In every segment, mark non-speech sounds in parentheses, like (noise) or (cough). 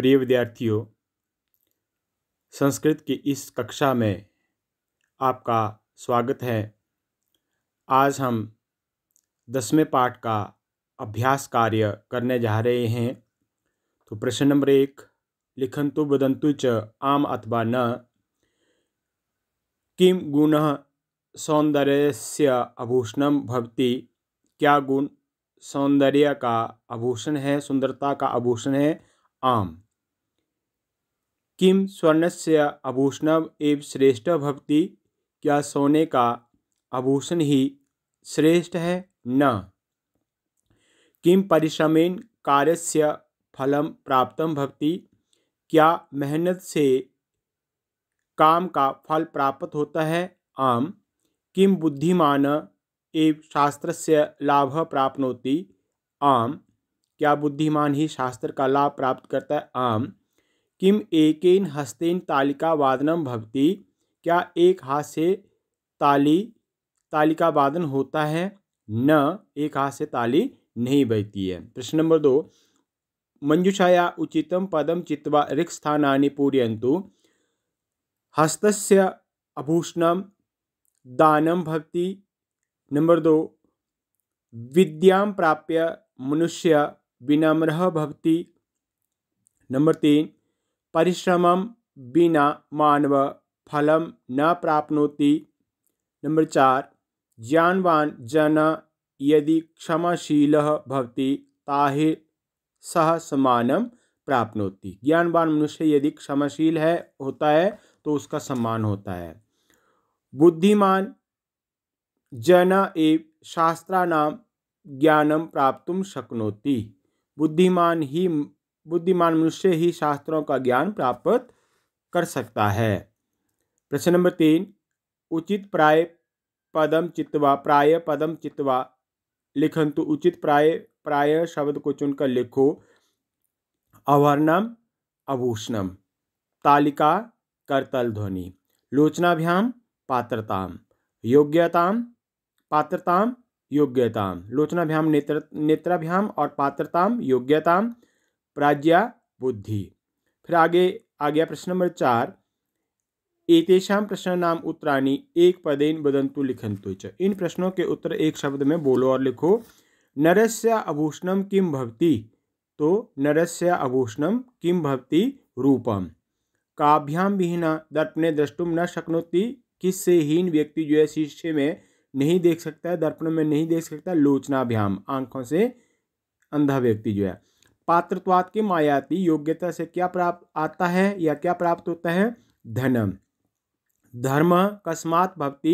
प्रिय विद्यार्थियों संस्कृत की इस कक्षा में आपका स्वागत है आज हम दसवें पाठ का अभ्यास कार्य करने जा रहे हैं तो प्रश्न नंबर एक लिखंतु बदंतु च आम अथवा न किम गुण सौंदर्य आभूषण भवती क्या गुण सौंदर्य का आभूषण है सुंदरता का आभूषण है आम किम स्वर्ण से आभूषण एव श्रेष्ठ भक्ति क्या सोने का आभूषण ही श्रेष्ठ है न किम परिश्रमेण से फलम प्राप्त भक्ति क्या मेहनत से काम का फल प्राप्त होता है आम किम बुद्धिमान एव शास्त्र से लाभ प्राप्त होती आम क्या बुद्धिमान ही शास्त्र का लाभ प्राप्त करता है आम किम एकेन हस्तेन तालिका वादनम भवति क्या एक हाथ से ताली तालिका वादन होता है न एक हाथ से ताली नहीं बहती है प्रश्न नंबर दो मंजुषाया उचितम पदम चित्वा रिक्त स्थानानि पूरयन्तु हस्तस्य आभूषणम दानम भवति नंबर दो विद्या प्राप्य मनुष्य विनम्र भवति नंबर तीन परिश्रम बिना मानव फलम न प्राप्नोति नंबर चार ज्ञानवान जन यदि क्षमाशील भवती ताहि सह समानम प्राप्नोति ज्ञानवान मनुष्य यदि क्षमाशील है होता है तो उसका सम्मान होता है बुद्धिमान जन एव नाम ज्ञानम प्राप्त शक्नोति बुद्धिमान ही बुद्धिमान मनुष्य ही शास्त्रों का ज्ञान प्राप्त कर सकता है प्रश्न नंबर तीन उचित प्राय पदम चित्वा प्राय पदम चित्वा लिखंतु उचित प्राय प्राय शब्द को चुनकर लिखो अवर्णम अभूषणम तालिका करतल ध्वनि लोचनाभ्याम पात्रताम योग्यताम पात्रताम योग्यताम लोचनाभ्याम नेत्र नेत्राभ्याम और पात्रताम योग्यताम प्राज्ञा बुद्धि फिर आगे आ गया प्रश्न नंबर चार एतेषाम प्रश्न नाम उत्तराणी एक पदेन बदंतु लिखंतु च इन प्रश्नों के उत्तर एक शब्द में बोलो और लिखो नरस्य आभूषणम किम भवती तो नरस्य आभूषणम किम भवती रूपम काभ्याम विहीना दर्पणे दृष्टुम न शक्नोती किससे हीन व्यक्ति जो है शीशे में नहीं देख सकता है दर्पण में नहीं देख सकता लोचनाभ्याम आंखों से अंधा व्यक्ति जो है पात्रत्वाद की मायाति योग्यता से क्या प्राप्त आता है या क्या प्राप्त होता है धनम धर्म कस्मात भक्ति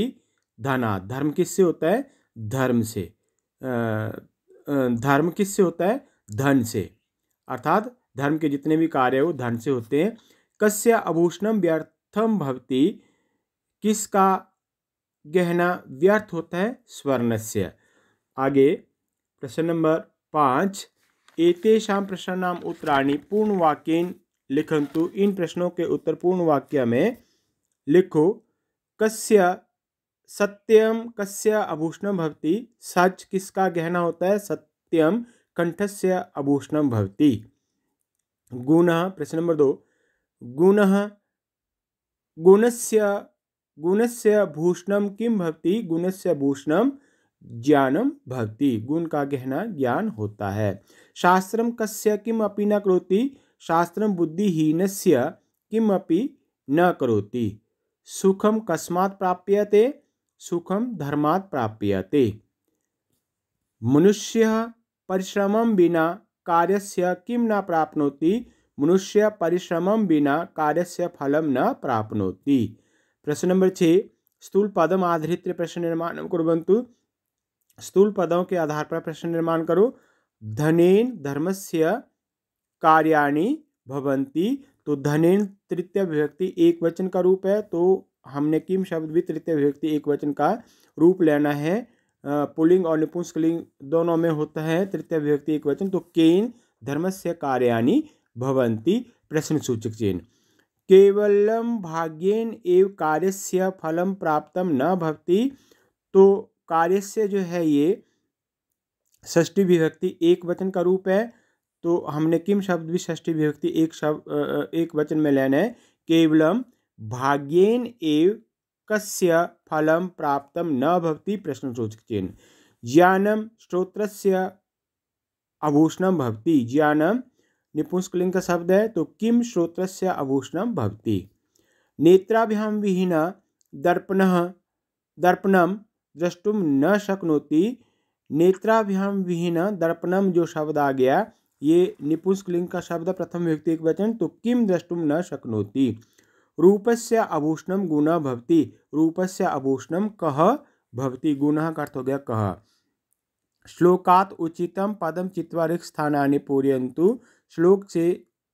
धना धर्म किससे होता है धर्म से धर्म किससे होता है धन से अर्थात धर्म के जितने भी कार्य वो धन से होते हैं कस्य आभूषणम व्यर्थम भक्ति किसका गहना व्यर्थ होता है स्वर्ण से आगे प्रश्न नंबर पाँच एतेषां उत्तराणी पूर्ण पूर्णवाक्येन लिखंतु इन प्रश्नों के उत्तर पूर्णवाक्य में लिखो कस्य सत्यम कस्य आभूषणम भवति सच किसका गहना होता है सत्यम कंठस्य आभूषणम भवति गुण प्रश्न नंबर दो गुण गुणस्य गुणस्य भूषणम किम भवति गुणस्य भूषणम ज्ञानम भक्ति गुण का गहना ज्ञान होता है शास्त्रम कस्य किम किमपि न करोति शास्त्रम किम किमपि न करोति सुखम कस्मात् प्राप्यते सुखम धर्मात् प्राप्यते मनुष्य परिश्रम बिना कार्यस्य किम न प्राप्नोति मनुष्य परिश्रम बिना कार्यस्य फलम न प्राप्नोति प्रश्न नंबर छः स्थूल पदम आधृत्य प्रश्न निर्माण कुरंतु स्थूल पदों के आधार पर प्रश्न निर्माण करो धनेन धर्मस्य कार्याणि भवंती तो धनेन तृतीय विभक्ति एक वचन का रूप है तो हमने किम शब्द भी तृतीय विभक्ति एक वचन का रूप लेना है पुलिंग और निपुंसकलिंग दोनों में होता है तृतीय विभक्ति एक वचन तो केन धर्मस्य से भवंती प्रश्न सूचक चिन्ह केवलम भाग्यन एवं कार्य फलम प्राप्त न भवती तो कार्य से जो है ये षष्ठी विभक्ति एक वचन का रूप है तो हमने किम शब्द भी षष्ठी विभक्ति एक शब्द एक वचन में लेना है केवलम भाग्येन एव कस्य फलम प्राप्त न प्रश्न सूचक चिन्ह ज्ञानम श्रोत्रस्य आभूषणम भक्ति ज्ञानम निपुंसकलिंग का शब्द है तो किम से आभूषणम भक्ति नेत्राभ्याम विहीन दर्पण दर्पणम द्रष्टुम न शक्नोति नेत्राभ्याम विहीन दर्पणम जो शब्द आ गया ये निपुंसकलिंग का शब्द प्रथम व्यक्ति के वचन तो किम द्रष्टुम न शक्नोति से आभूषणम गुण भवती से आभूषणम कह भवती गुण का अर्थ हो गया कह श्लोकात उचितम पदम चित्वा रिक्त आने पूरयंतु श्लोक से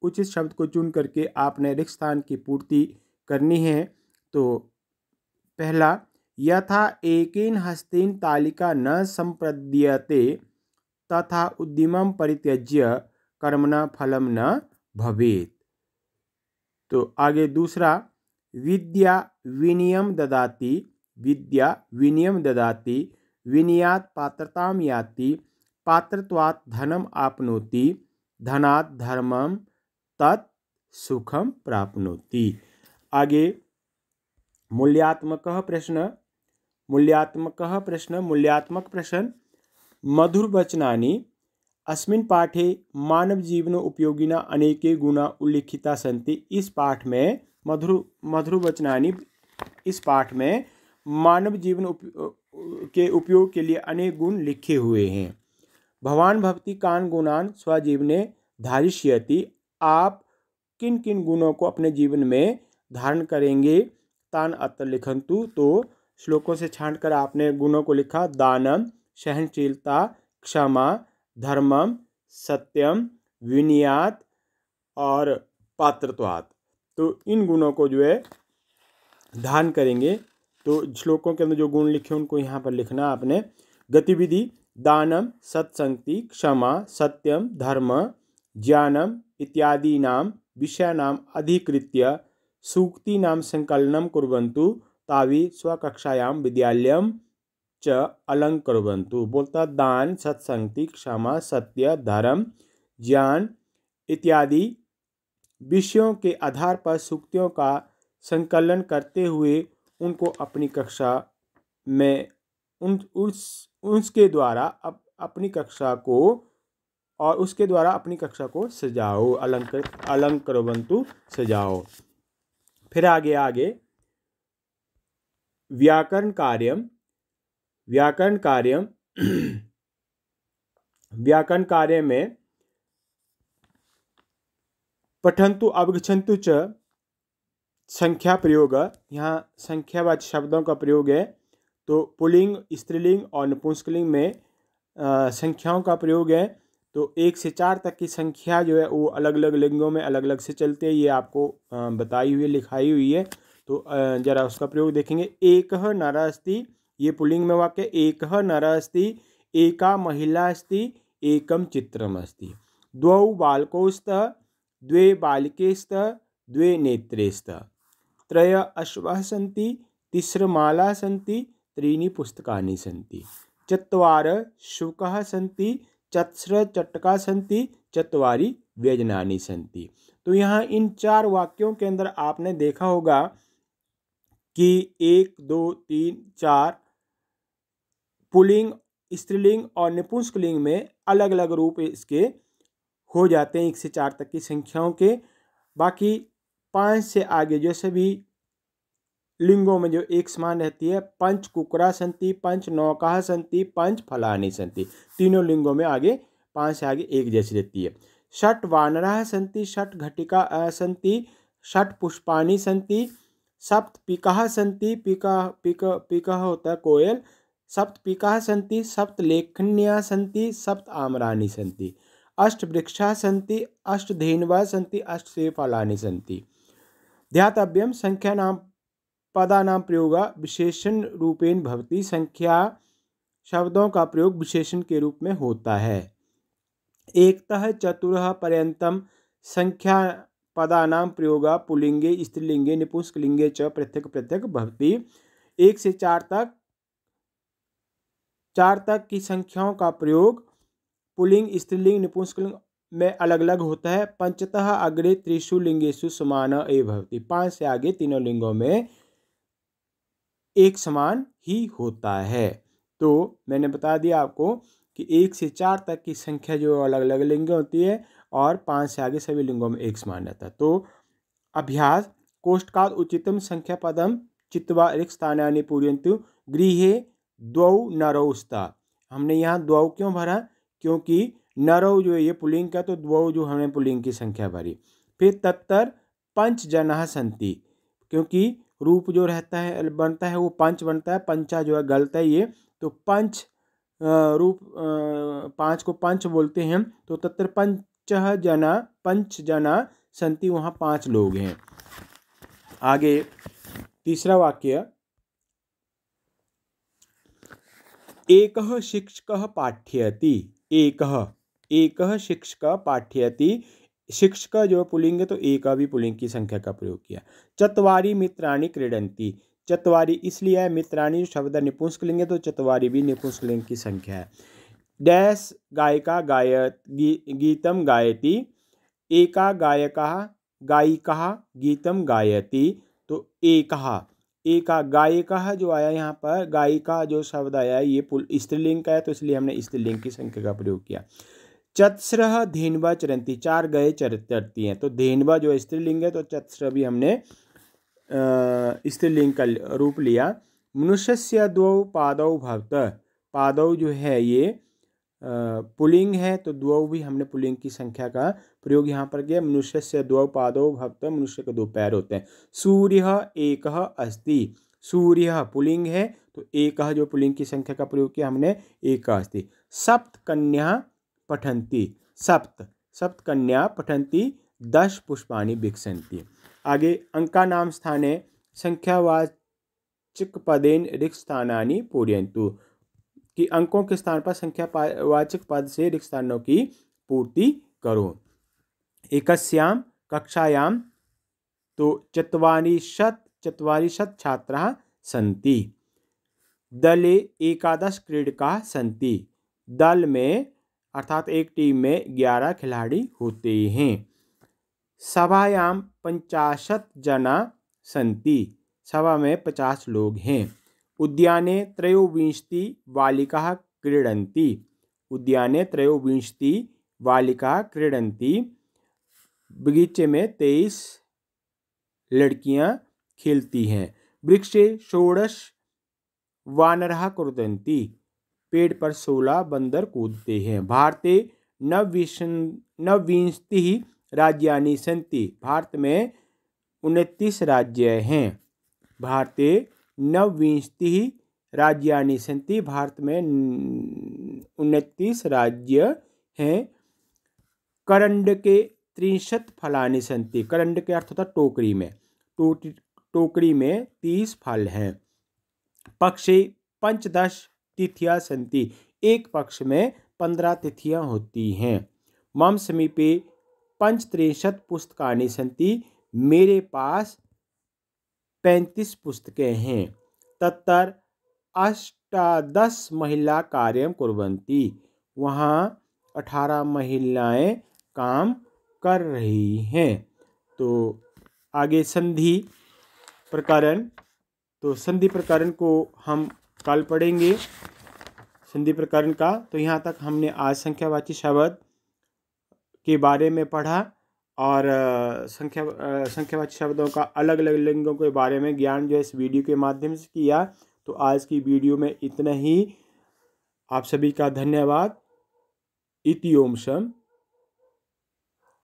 उचित शब्द को चुन करके आपने रिक्त स्थान की पूर्ति करनी है तो पहला यथा एकेन हस्तेन तालिका न संप्रद्यते तथा उद्यम परित्यज्य कर्मना फलम न भवेत तो आगे दूसरा विद्या विनियम ददाति विद्या विनियम ददाति विनियात पात्रताम याति पात्रत्वात् धनम आपनोति धनात् धर्मम तत् सुखम प्राप्नोति आगे मूल्यात्मक प्रश्न मूल्यात्मक प्रश्न मूल्यात्मक प्रश्न वचना अस्मिन् पाठे मानव जीवन उपयोगिना अनेके गुणा उल्लिखिता सन्ति इस पाठ में मधुर वचना इस पाठ में मानव जीवन उप, के उपयोग के लिए अनेक गुण लिखे हुए हैं भवान भक्ति कान गुणान स्वजीवने धारिष्यति आप किन किन गुणों को अपने जीवन में धारण करेंगे तान अत्र लिखंतु तो श्लोकों से छाट कर आपने गुणों को लिखा दानम सहनशीलता क्षमा धर्मम सत्यम विनियात और पात्रत्वात तो इन गुणों को जो है धान करेंगे तो श्लोकों के अंदर जो गुण लिखे उनको यहाँ पर लिखना आपने गतिविधि दानम सत्संगति क्षमा सत्यम धर्म ज्ञानम इत्यादि नाम विषय नाम अधिकृत्य सूक्ति नाम संकलनम कुरंतु तावी स्वकक्षायाम विद्यालय च करवंतु बोलता दान सत्संगति क्षमा सत्य धर्म ज्ञान इत्यादि विषयों के आधार पर सूक्तियों का संकलन करते हुए उनको अपनी कक्षा में उन उस उसके द्वारा अप, अपनी कक्षा को और उसके द्वारा अपनी कक्षा को सजाओ अलंकृत अलंकरवंतु सजाओ फिर आगे आगे व्याकरण कार्य व्याकरण कार्य (clears throat) व्याकरण कार्य में पठंतु अवगछंतु च संख्या प्रयोग यहाँ व शब्दों का प्रयोग है तो पुलिंग स्त्रीलिंग और नपुंसकलिंग में आ, संख्याओं का प्रयोग है तो एक से चार तक की संख्या जो है वो अलग अलग लिंगों में अलग अलग से चलते हैं ये आपको बताई हुई लिखाई हुई है तो जरा उसका प्रयोग देखेंगे एक नर अस्ति ये पुलिंग में वाक्य एक नर अस्ति एका महिला अस्ति एकम चित्रम अस्ति द्वौ स्त द्वे बालिकेस्त द्वे नेत्रेस्त त्रय अश्व सन्ति माला सन्ति त्रीणि पुस्तकानि सन्ति चत्वार शुकः सन्ति चत्स्र चटका सन्ति चत्वारि व्यजनानि सन्ति तो यहाँ इन चार वाक्यों के अंदर आपने देखा होगा कि एक दो तीन चार पुलिंग स्त्रीलिंग और निपुंसकलिंग में अलग अलग रूप इसके हो जाते हैं एक से चार तक की संख्याओं के बाकी पाँच से आगे जो सभी लिंगों में जो एक समान रहती है पंच कुकरा संति पंच नौकाह संति पंच फलानी संति तीनों लिंगों में आगे पाँच से आगे एक जैसी रहती है षट वानरा संति षट घटिका संति षट पुष्पाणी संति सप्त पिका सन्ति पिका पिक पिका होता है कोयल सप्त पिका सन्ति सप्त लेखनिया सन्ति सप्त आम्राणि सन्ति अष्टवृक्षाः सन्ति अष्टधेनवाः सन्ति अष्टफलानि सन्ति पदा नाम प्रयोग विशेषण रूपेण भवति संख्या शब्दों का प्रयोग विशेषण के रूप में होता है एकतः चतुर पर्यतम संख्या पदा प्रयोग पुलिंगे स्त्रीलिंगे निपुंसकलिंगे च पृथक पृथक भवती एक से चार तक चार तक की संख्याओं का प्रयोग पुलिंग स्त्रीलिंग निपुंसकलिंग में अलग अलग होता है पंचतः अग्रे त्रिशु लिंगेशु समान ए भवती पांच से आगे तीनों लिंगों में एक समान ही होता है तो मैंने बता दिया आपको कि एक से चार तक की संख्या जो अलग अलग लिंग होती है और पाँच से आगे सभी लिंगों में एक समान रहता है तो अभ्यास कोष्ठकाल उचितम संख्या पदम चित्वा रिक स्थानी पूर्यंतु गृह द्वौ नरौ स्था हमने यहाँ द्वौ क्यों भरा क्योंकि नरौ जो है ये पुलिंग का तो द्वौ जो हमने पुलिंग की संख्या भरी फिर तत्तर पंच जना संति क्योंकि रूप जो रहता है बनता है वो पंच बनता है पंचा जो है गलत है ये तो पंच रूप पांच को पंच बोलते हैं तो तत्तर पंच छह जना पंच जना संति वहाँ पांच लोग हैं आगे तीसरा वाक्य एक शिक्षक पाठ्यति एक एक शिक्षक पाठ्यति शिक्षक जो पुलिंग है तो एक भी पुलिंग की संख्या का प्रयोग किया चतवारी मित्राणी क्रीडंती चतवारी इसलिए है मित्राणी शब्द निपुंसक लिंग है तो चतवारी भी निपुंसक लिंग की संख्या है डैश गायिका गाय गी गीतं एक एका गायिका गायिका गीतम तो एक एका गायिका जो आया यहाँ पर गायिका जो शब्द आया ये पुल स्त्रीलिंग का है तो इसलिए हमने स्त्रीलिंग की संख्या का प्रयोग किया चतस्र धेनवा चरंती चार गए चरती हैं तो धेनवा जो स्त्रीलिंग है तो चतस्र भी हमने स्त्रीलिंग का रूप लिया मनुष्य से दो पादौ भक्त पादौ जो है ये पुलिंग है तो द्वौ भी हमने पुलिंग की संख्या का प्रयोग यहाँ पर किया मनुष्य से द्वौ पादो भक्त मनुष्य के दो पैर होते हैं सूर्य एक अस्थि सूर्य पुलिंग है तो एक जो पुलिंग की संख्या का प्रयोग किया हमने एक अस्थि सप्त कन्या पठंती सप्त सप्त कन्या पठंती दश पुष्पाणी विकसंती आगे अंका नाम स्थाने संख्यावाचिक पदेन रिक्त स्थानी पूरयंतु कि अंकों के स्थान पर संख्या वाचक पद से रिक्त स्थानों की पूर्ति करो एकस्याम कक्षायाम तो चत्वारिशत चत्वारिशत छात्रा सन्ती दले एकादश क्रीड़का सन्ती दल में अर्थात एक टीम में ग्यारह खिलाड़ी होते हैं सभायाम पंचाशत जना सन्ति सभा में पचास लोग हैं उद्याने त्रयोविंशति बालिका क्रीडन्ति उद्याने त्रयोविंशति बालिका क्रीडन्ति बगीचे में तेईस लड़कियां खेलती हैं वृक्षे षोडश वानरा कुरदंती पेड़ पर सोलह बंदर कूदते हैं भारते नवविंश नवविंशति राज्यानि सन्ति भारत में उनतीस राज्य हैं भारतीय नवविंशति राज्यानि सन्ति भारत में उनतीस राज्य हैं करंड के त्रिंशत फलानि सन्ति करंड के अर्थ होता टोकरी में टो, टोकरी में तीस फल हैं पक्षे पंचदश तिथियां सन्ति एक पक्ष में पंद्रह तिथियां होती हैं मम समीपे पंचत्रिंशत पुस्तकानि सन्ति मेरे पास पैंतीस पुस्तकें हैं तत्र अष्टादश महिला कार्य कुरंती वहाँ अठारह महिलाएं काम कर रही हैं तो आगे संधि प्रकरण तो संधि प्रकरण को हम कल पढ़ेंगे संधि प्रकरण का तो यहाँ तक हमने आज संख्यावाची शब्द के बारे में पढ़ा और संख्या संख्यावाचक शब्दों का अलग अलग लिंगों के बारे में ज्ञान जो है इस वीडियो के माध्यम से किया तो आज की वीडियो में इतना ही आप सभी का धन्यवाद इति ओम शम